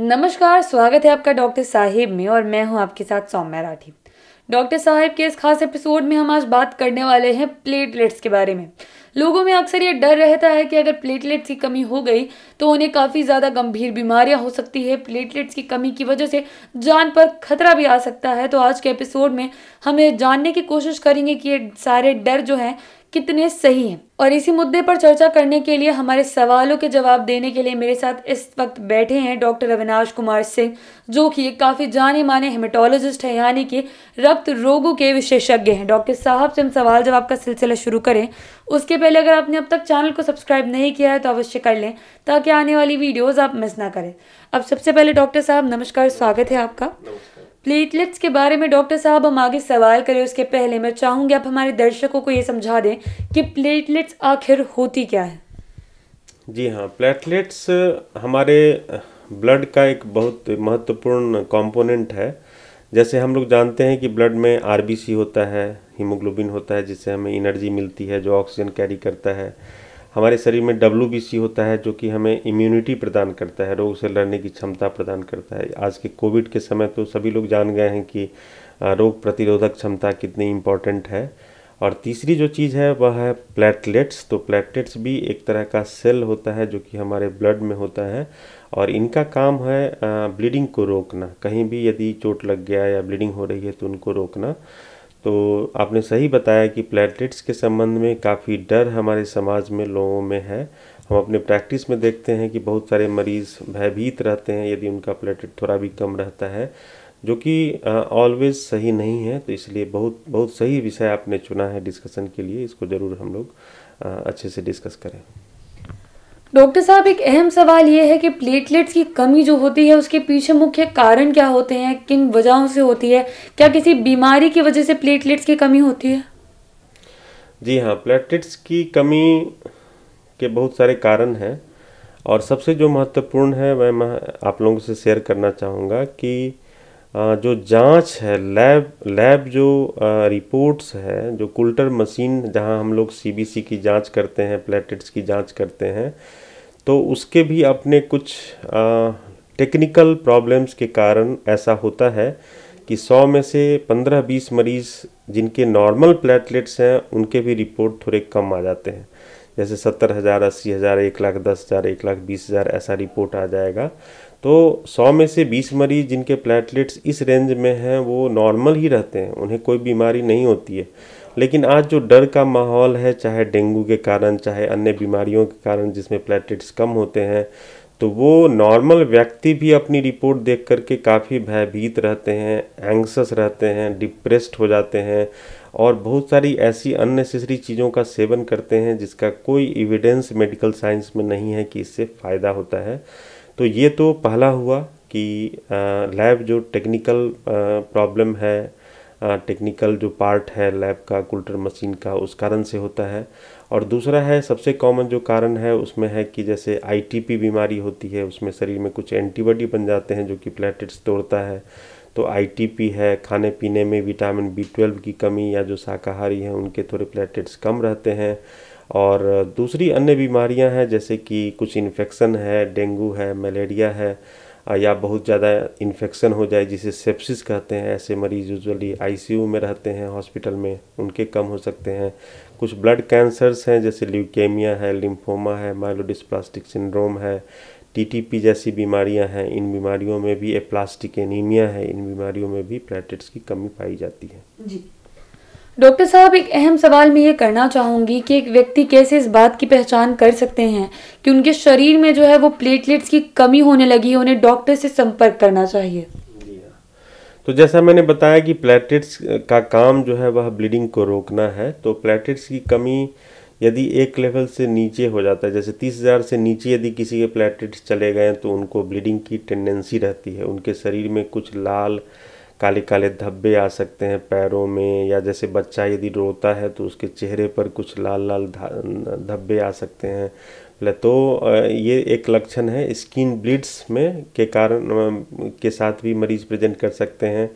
नमस्कार स्वागत है आपका डॉक्टर साहिब में और मैं हूं आपके साथ सौम्या राठी डॉक्टर साहिब के इस खास एपिसोड में हम आज बात करने वाले हैं प्लेटलेट्स के बारे में लोगों में अक्सर ये डर रहता है कि अगर प्लेटलेट्स की कमी हो गई तो उन्हें काफ़ी ज़्यादा गंभीर बीमारियां हो सकती है प्लेटलेट्स की कमी की वजह से जान पर खतरा भी आ सकता है तो आज के एपिसोड में हम ये जानने की कोशिश करेंगे कि ये सारे डर जो हैं कितने सही हैं और इसी मुद्दे पर चर्चा करने के लिए हमारे सवालों के जवाब देने के लिए मेरे साथ इस वक्त बैठे हैं डॉक्टर अविनाश कुमार सिंह जो कि एक काफ़ी जाने माने हेमेटोलॉजिस्ट हैं यानी कि रक्त रोगों के विशेषज्ञ हैं डॉक्टर साहब से हम सवाल जवाब का सिलसिला शुरू करें उसके पहले अगर आपने अब तक चैनल को सब्सक्राइब नहीं किया है तो अवश्य कर लें ताकि आने वाली वीडियोज़ आप मिस ना करें अब सबसे पहले डॉक्टर साहब नमस्कार स्वागत है आपका प्लेटलेट्स के बारे में डॉक्टर साहब हम आगे सवाल करें उसके पहले मैं चाहूँगी आप हमारे दर्शकों को ये समझा दें कि प्लेटलेट्स आखिर होती क्या है जी हाँ प्लेटलेट्स हमारे ब्लड का एक बहुत महत्वपूर्ण कंपोनेंट है जैसे हम लोग जानते हैं कि ब्लड में आर होता है हीमोग्लोबिन होता है जिससे हमें एनर्जी मिलती है जो ऑक्सीजन कैरी करता है हमारे शरीर में डब्ल्यू होता है जो कि हमें इम्यूनिटी प्रदान करता है रोग से लड़ने की क्षमता प्रदान करता है आज के कोविड के समय तो सभी लोग जान गए हैं कि रोग प्रतिरोधक क्षमता कितनी इम्पॉर्टेंट है और तीसरी जो चीज़ है वह है प्लेटलेट्स तो प्लेटलेट्स भी एक तरह का सेल होता है जो कि हमारे ब्लड में होता है और इनका काम है ब्लीडिंग को रोकना कहीं भी यदि चोट लग गया या ब्लीडिंग हो रही है तो उनको रोकना तो आपने सही बताया कि प्लेटलेट्स के संबंध में काफ़ी डर हमारे समाज में लोगों में है हम अपने प्रैक्टिस में देखते हैं कि बहुत सारे मरीज़ भयभीत रहते हैं यदि उनका प्लेटलेट थोड़ा भी कम रहता है जो कि ऑलवेज सही नहीं है तो इसलिए बहुत बहुत सही विषय आपने चुना है डिस्कशन के लिए इसको ज़रूर हम लोग अच्छे से डिस्कस करें डॉक्टर साहब एक अहम सवाल ये है कि प्लेटलेट्स की कमी जो होती है उसके पीछे मुख्य कारण क्या होते हैं किन वजहों से होती है क्या किसी बीमारी की वजह से प्लेटलेट्स की कमी होती है जी हाँ प्लेटलेट्स की कमी के बहुत सारे कारण हैं और सबसे जो महत्वपूर्ण है वह मैं आप लोगों से शेयर करना चाहूँगा कि जो जांच है लैब लैब जो रिपोर्ट्स है जो कुल्टर मशीन जहां हम लोग सीबीसी की जांच करते हैं प्लेटेट्स की जांच करते हैं तो उसके भी अपने कुछ टेक्निकल प्रॉब्लम्स के कारण ऐसा होता है कि 100 में से 15-20 मरीज़ जिनके नॉर्मल प्लेटलेट्स हैं उनके भी रिपोर्ट थोड़े कम आ जाते हैं जैसे सत्तर हज़ार अस्सी हज़ार एक लाख दस हज़ार एक लाख बीस हज़ार ऐसा रिपोर्ट आ जाएगा तो 100 में से 20 मरीज जिनके प्लेटलेट्स इस रेंज में हैं वो नॉर्मल ही रहते हैं उन्हें कोई बीमारी नहीं होती है लेकिन आज जो डर का माहौल है चाहे डेंगू के कारण चाहे अन्य बीमारियों के कारण जिसमें प्लेटलेट्स कम होते हैं तो वो नॉर्मल व्यक्ति भी अपनी रिपोर्ट देख करके काफ़ी भयभीत रहते हैं एंक्सस रहते हैं डिप्रेस्ड हो जाते हैं और बहुत सारी ऐसी अननेसेसरी चीज़ों का सेवन करते हैं जिसका कोई एविडेंस मेडिकल साइंस में नहीं है कि इससे फ़ायदा होता है तो ये तो पहला हुआ कि लैब जो टेक्निकल प्रॉब्लम है टेक्निकल जो पार्ट है लैब का कुल्टर मशीन का उस कारण से होता है और दूसरा है सबसे कॉमन जो कारण है उसमें है कि जैसे आईटीपी बीमारी होती है उसमें शरीर में कुछ एंटीबॉडी बन जाते हैं जो कि प्लेटेट्स तोड़ता है तो आईटीपी है खाने पीने में विटामिन बी ट्वेल्व की कमी या जो शाकाहारी हैं उनके थोड़े प्लेटेट्स कम रहते हैं और दूसरी अन्य बीमारियां हैं जैसे कि कुछ इन्फेक्शन है डेंगू है मलेरिया है या बहुत ज़्यादा इन्फेक्शन हो जाए जिसे सेप्सिस कहते हैं ऐसे मरीज यूजुअली आईसीयू में रहते हैं हॉस्पिटल में उनके कम हो सकते हैं कुछ ब्लड कैंसर्स हैं जैसे ल्यूकेमिया है लिम्फोमा है माइलोडिसप्लास्टिक सिंड्रोम है टीटीपी जैसी बीमारियां हैं इन बीमारियों में भी एप्लास्टिक एनीमिया है इन बीमारियों में भी प्लेटलेट्स की कमी पाई जाती है जी डॉक्टर साहब एक अहम सवाल मैं ये करना चाहूंगी कि एक व्यक्ति कैसे इस बात की पहचान कर सकते हैं कि उनके शरीर में जो है वो प्लेटलेट्स की कमी होने लगी है उन्हें डॉक्टर से संपर्क करना चाहिए तो जैसा मैंने बताया कि प्लेटलेट्स का काम जो है वह ब्लीडिंग को रोकना है तो प्लेटलेट्स की कमी यदि एक लेवल से नीचे हो जाता है जैसे तीस हज़ार से नीचे यदि किसी के प्लेटलेट्स चले गए तो उनको ब्लीडिंग की टेंडेंसी रहती है उनके शरीर में कुछ लाल काले काले धब्बे आ सकते हैं पैरों में या जैसे बच्चा यदि रोता है तो उसके चेहरे पर कुछ लाल लाल धब्बे आ सकते हैं बोले तो ये एक लक्षण है स्किन ब्लीड्स में के कारण के साथ भी मरीज प्रेजेंट कर सकते हैं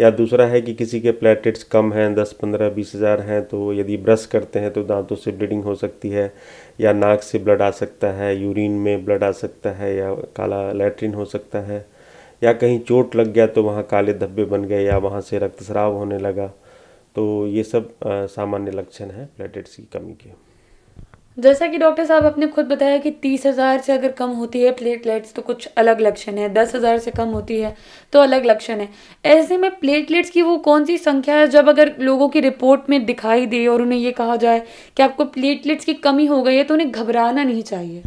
या दूसरा है कि किसी के प्लेटलेट्स कम हैं दस पंद्रह बीस हज़ार हैं तो यदि ब्रश करते हैं तो दांतों से ब्लीडिंग हो सकती है या नाक से ब्लड आ सकता है यूरिन में ब्लड आ सकता है या काला लेट्रिन हो सकता है या कहीं चोट लग गया तो वहाँ काले धब्बे बन गए या वहाँ से रक्तस्राव होने लगा तो ये सब सामान्य लक्षण हैं प्लेटेट्स की कमी के जैसा कि डॉक्टर साहब आपने खुद बताया कि तीस हज़ार से अगर कम होती है प्लेटलेट्स तो कुछ अलग लक्षण है दस हज़ार से कम होती है तो अलग लक्षण है ऐसे में प्लेटलेट्स की वो कौन सी संख्या है जब अगर लोगों की रिपोर्ट में दिखाई दे और उन्हें ये कहा जाए कि आपको प्लेटलेट्स की कमी हो गई है तो उन्हें घबराना नहीं चाहिए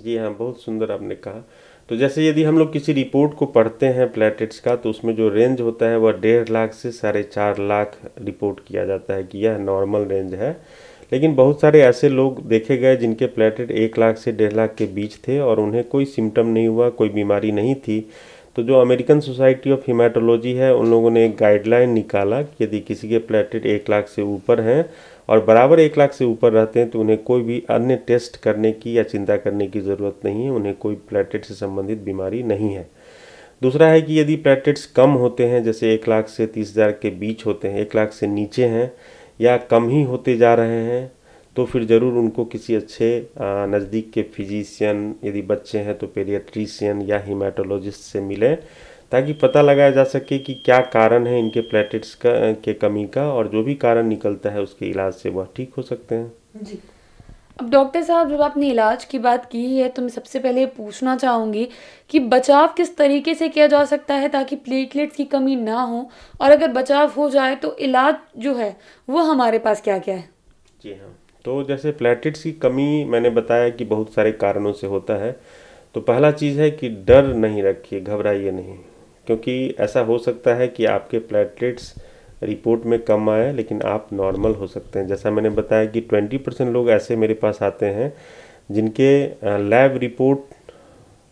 जी हाँ बहुत सुंदर आपने कहा तो जैसे यदि हम लोग किसी रिपोर्ट को पढ़ते हैं प्लेटेट्स का तो उसमें जो रेंज होता है वह डेढ़ लाख से साढ़े चार लाख रिपोर्ट किया जाता है कि यह नॉर्मल रेंज है लेकिन बहुत सारे ऐसे लोग देखे गए जिनके प्लेटेट एक लाख से डेढ़ लाख के बीच थे और उन्हें कोई सिम्टम नहीं हुआ कोई बीमारी नहीं थी तो जो अमेरिकन सोसाइटी ऑफ हिमाटोलॉजी है उन लोगों ने एक गाइडलाइन निकाला कि यदि किसी के प्लेटेड एक लाख से ऊपर हैं और बराबर एक लाख से ऊपर रहते हैं तो उन्हें कोई भी अन्य टेस्ट करने की या चिंता करने की ज़रूरत नहीं है उन्हें कोई प्लेटेड से संबंधित बीमारी नहीं है दूसरा है कि यदि प्लेटेट्स कम होते हैं जैसे एक लाख से तीस हज़ार के बीच होते हैं एक लाख से नीचे हैं या कम ही होते जा रहे हैं तो फिर ज़रूर उनको किसी अच्छे नज़दीक के फिजिशियन यदि बच्चे हैं तो पेडियाट्रिशियन या हिमाटोलॉजिस्ट से मिलें ताकि पता लगाया जा सके कि क्या कारण है इनके प्लेटेट्स का के कमी का और जो भी कारण निकलता है उसके इलाज से वह ठीक हो सकते हैं जी अब डॉक्टर साहब जब आपने इलाज की बात की है तो मैं सबसे पहले पूछना चाहूँगी कि बचाव किस तरीके से किया जा सकता है ताकि प्लेटलेट्स की कमी ना हो और अगर बचाव हो जाए तो इलाज जो है वो हमारे पास क्या क्या है जी हाँ तो जैसे प्लेटलेट्स की कमी मैंने बताया कि बहुत सारे कारणों से होता है तो पहला चीज़ है कि डर नहीं रखिए घबराइए नहीं क्योंकि ऐसा हो सकता है कि आपके प्लेटलेट्स रिपोर्ट में कम आए लेकिन आप नॉर्मल हो सकते हैं जैसा मैंने बताया कि 20 परसेंट लोग ऐसे मेरे पास आते हैं जिनके लैब रिपोर्ट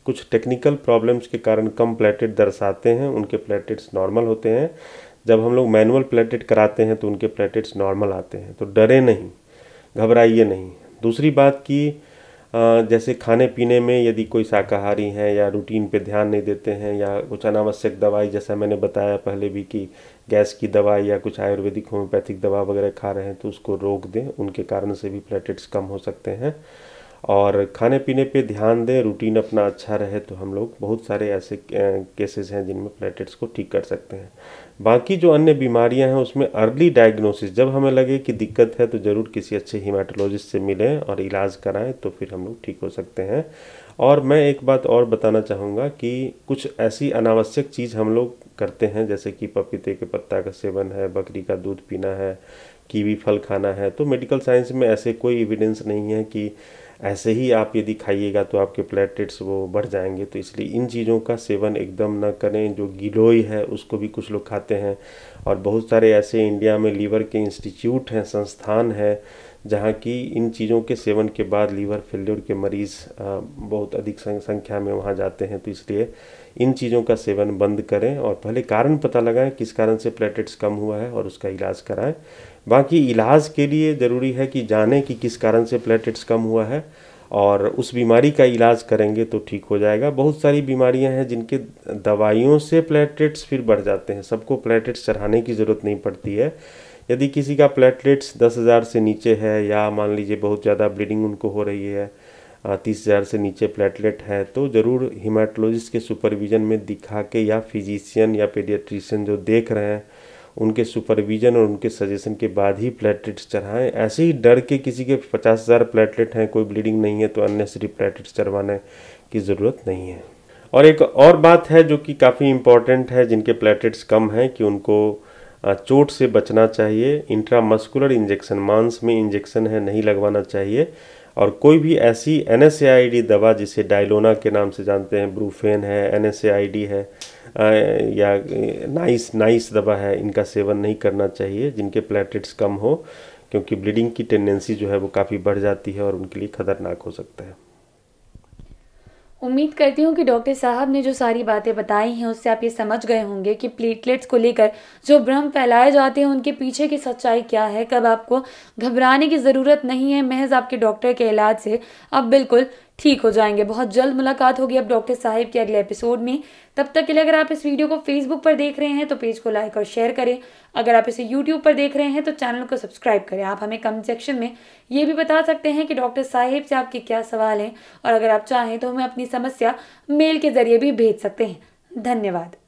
कुछ टेक्निकल प्रॉब्लम्स के कारण कम प्लेटलेट दर्शाते हैं उनके प्लेटलेट्स नॉर्मल होते हैं जब हम लोग मैनुअल प्लेटलेट कराते हैं तो उनके प्लेटलेट्स नॉर्मल आते हैं तो डरे नहीं घबराइए नहीं दूसरी बात कि जैसे खाने पीने में यदि कोई शाकाहारी हैं या रूटीन पे ध्यान नहीं देते हैं या कुछ अनावश्यक दवाई जैसा मैंने बताया पहले भी कि गैस की दवाई या कुछ आयुर्वेदिक होम्योपैथिक दवा वगैरह खा रहे हैं तो उसको रोक दें उनके कारण से भी प्लेटेट्स कम हो सकते हैं और खाने पीने पे ध्यान दें रूटीन अपना अच्छा रहे तो हम लोग बहुत सारे ऐसे केसेस हैं जिनमें प्लेटेट्स को ठीक कर सकते हैं बाकी जो अन्य बीमारियां हैं उसमें अर्ली डायग्नोसिस जब हमें लगे कि दिक्कत है तो ज़रूर किसी अच्छे हिमाटोलॉजिस्ट से मिलें और इलाज कराएं तो फिर हम लोग ठीक हो सकते हैं और मैं एक बात और बताना चाहूँगा कि कुछ ऐसी अनावश्यक चीज़ हम लोग करते हैं जैसे कि पपीते के पत्ता का सेवन है बकरी का दूध पीना है कीवी फल खाना है तो मेडिकल साइंस में ऐसे कोई एविडेंस नहीं है कि ऐसे ही आप यदि खाइएगा तो आपके प्लेटलेट्स वो बढ़ जाएंगे तो इसलिए इन चीज़ों का सेवन एकदम ना करें जो गिलोई है उसको भी कुछ लोग खाते हैं और बहुत सारे ऐसे इंडिया में लीवर के इंस्टीट्यूट हैं संस्थान हैं जहाँ की इन चीज़ों के सेवन के बाद लीवर फेल्योर के मरीज़ बहुत अधिक संख्या में वहाँ जाते हैं तो इसलिए इन चीज़ों का सेवन बंद करें और पहले कारण पता लगाएं किस कारण से प्लेटलेट्स कम हुआ है और उसका इलाज कराएं बाकी इलाज के लिए ज़रूरी है कि जानें कि किस कारण से प्लेटलेट्स कम हुआ है और उस बीमारी का इलाज करेंगे तो ठीक हो जाएगा बहुत सारी बीमारियां हैं जिनके दवाइयों से प्लेटलेट्स फिर बढ़ जाते हैं सबको प्लेटलेट्स चढ़ाने की ज़रूरत नहीं पड़ती है यदि किसी का प्लेटलेट्स दस हज़ार से नीचे है या मान लीजिए बहुत ज़्यादा ब्लीडिंग उनको हो रही है तीस हज़ार से नीचे प्लेटलेट है तो ज़रूर हिमाटोलॉजिस्ट के सुपरविज़न में दिखा के या फिजिशियन या पेडियाट्रिशियन जो देख रहे हैं उनके सुपरविज़न और उनके सजेशन के बाद ही प्लेटलेट्स चढ़ाएं ऐसे ही डर के किसी के पचास हज़ार प्लेटलेट हैं कोई ब्लीडिंग नहीं है तो अननेसरी प्लेटलेट्स चढ़वाने की ज़रूरत नहीं है और एक और बात है जो कि काफ़ी इम्पॉर्टेंट है जिनके प्लेटलेट्स कम हैं कि उनको चोट से बचना चाहिए इंट्रामस्कुलर इंजेक्शन मांस में इंजेक्शन है नहीं लगवाना चाहिए और कोई भी ऐसी एन दवा जिसे डायलोना के नाम से जानते हैं ब्रूफेन है एन है या नाइस नाइस दवा है इनका सेवन नहीं करना चाहिए जिनके प्लेटलेट्स कम हो क्योंकि ब्लीडिंग की टेंडेंसी जो है वो काफ़ी बढ़ जाती है और उनके लिए खतरनाक हो सकता है उम्मीद करती हूँ कि डॉक्टर साहब ने जो सारी बातें बताई हैं उससे आप ये समझ गए होंगे कि प्लेटलेट्स को लेकर जो भ्रम फैलाए जाते हैं उनके पीछे की सच्चाई क्या है कब आपको घबराने की ज़रूरत नहीं है महज आपके डॉक्टर के इलाज से आप बिल्कुल ठीक हो जाएंगे बहुत जल्द मुलाकात होगी अब डॉक्टर साहिब के अगले एपिसोड में तब तक के लिए अगर आप इस वीडियो को फेसबुक पर देख रहे हैं तो पेज को लाइक और शेयर करें अगर आप इसे यूट्यूब पर देख रहे हैं तो चैनल को सब्सक्राइब करें आप हमें कमेंट सेक्शन में ये भी बता सकते हैं कि डॉक्टर साहिब से आपके क्या सवाल हैं और अगर आप चाहें तो हमें अपनी समस्या मेल के जरिए भी भेज सकते हैं धन्यवाद